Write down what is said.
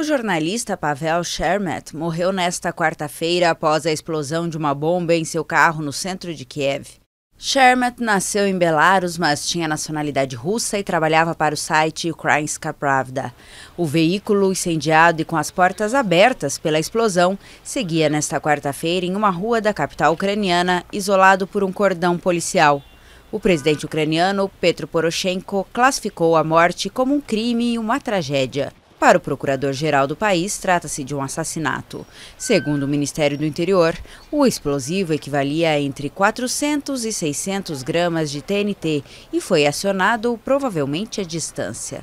O jornalista Pavel Shermet morreu nesta quarta-feira após a explosão de uma bomba em seu carro no centro de Kiev. Shermet nasceu em Belarus, mas tinha nacionalidade russa e trabalhava para o site Ukrainska Pravda. O veículo, incendiado e com as portas abertas pela explosão, seguia nesta quarta-feira em uma rua da capital ucraniana, isolado por um cordão policial. O presidente ucraniano, Petro Poroshenko, classificou a morte como um crime e uma tragédia. Para o procurador-geral do país, trata-se de um assassinato. Segundo o Ministério do Interior, o explosivo equivalia a entre 400 e 600 gramas de TNT e foi acionado provavelmente à distância.